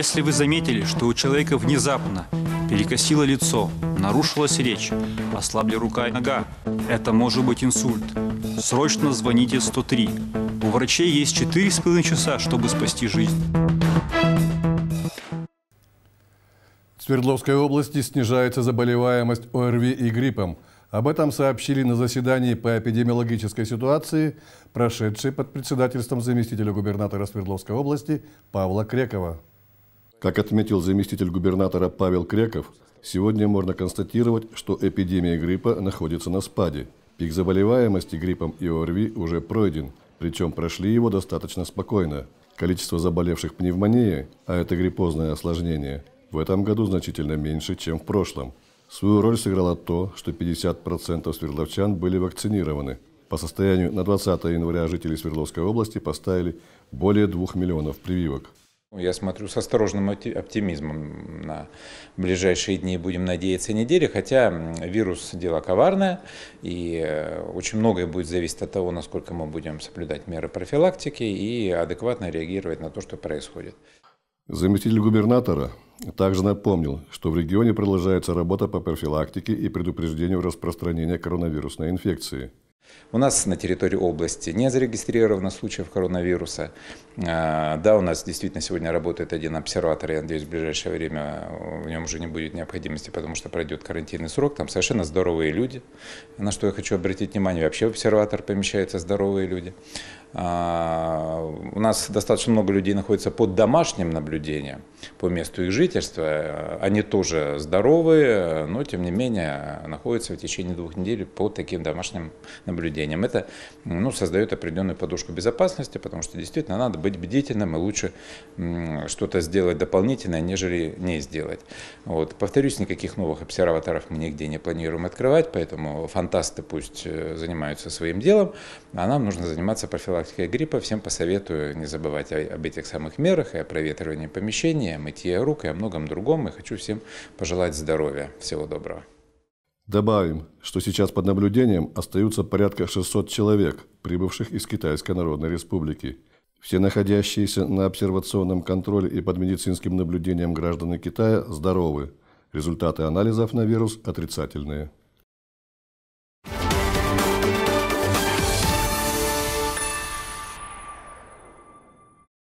Если вы заметили, что у человека внезапно перекосило лицо, нарушилась речь, ослабли рука и нога, это может быть инсульт. Срочно звоните 103. У врачей есть 4,5 часа, чтобы спасти жизнь. В Свердловской области снижается заболеваемость ОРВИ и гриппом. Об этом сообщили на заседании по эпидемиологической ситуации, прошедшей под председательством заместителя губернатора Свердловской области Павла Крекова. Как отметил заместитель губернатора Павел Креков, сегодня можно констатировать, что эпидемия гриппа находится на спаде. Пик заболеваемости гриппом и ОРВИ уже пройден, причем прошли его достаточно спокойно. Количество заболевших пневмонией, а это гриппозное осложнение, в этом году значительно меньше, чем в прошлом. Свою роль сыграло то, что 50% свердловчан были вакцинированы. По состоянию на 20 января жители Свердловской области поставили более 2 миллионов прививок. Ну, я смотрю с осторожным оптимизмом на ближайшие дни, будем надеяться, недели, хотя вирус – дело коварное, и э, очень многое будет зависеть от того, насколько мы будем соблюдать меры профилактики и адекватно реагировать на то, что происходит. Заместитель губернатора также напомнил, что в регионе продолжается работа по профилактике и предупреждению распространения коронавирусной инфекции – у нас на территории области не зарегистрировано случаев коронавируса. А, да, у нас действительно сегодня работает один обсерватор, я надеюсь, в ближайшее время э, в нем уже не будет необходимости, потому что пройдет карантинный срок, там совершенно здоровые люди, на что я хочу обратить внимание. Вообще в обсерватор помещаются здоровые люди. А, у нас достаточно много людей находится под домашним наблюдением по месту их жительства. Они тоже здоровые, но тем не менее находятся в течение двух недель под таким домашним наблюдением. Это ну, создает определенную подушку безопасности, потому что действительно надо быть бдительным и лучше что-то сделать дополнительное, нежели не сделать. Вот. Повторюсь, никаких новых обсерваторов мы нигде не планируем открывать, поэтому фантасты пусть э, занимаются своим делом, а нам нужно заниматься профилактикой профилактикой гриппа, всем посоветую не забывать об этих самых мерах, и о проветривании помещения, о мытье рук, и о многом другом. И хочу всем пожелать здоровья. Всего доброго. Добавим, что сейчас под наблюдением остаются порядка 600 человек, прибывших из Китайской Народной Республики. Все находящиеся на обсервационном контроле и под медицинским наблюдением граждане Китая здоровы. Результаты анализов на вирус отрицательные.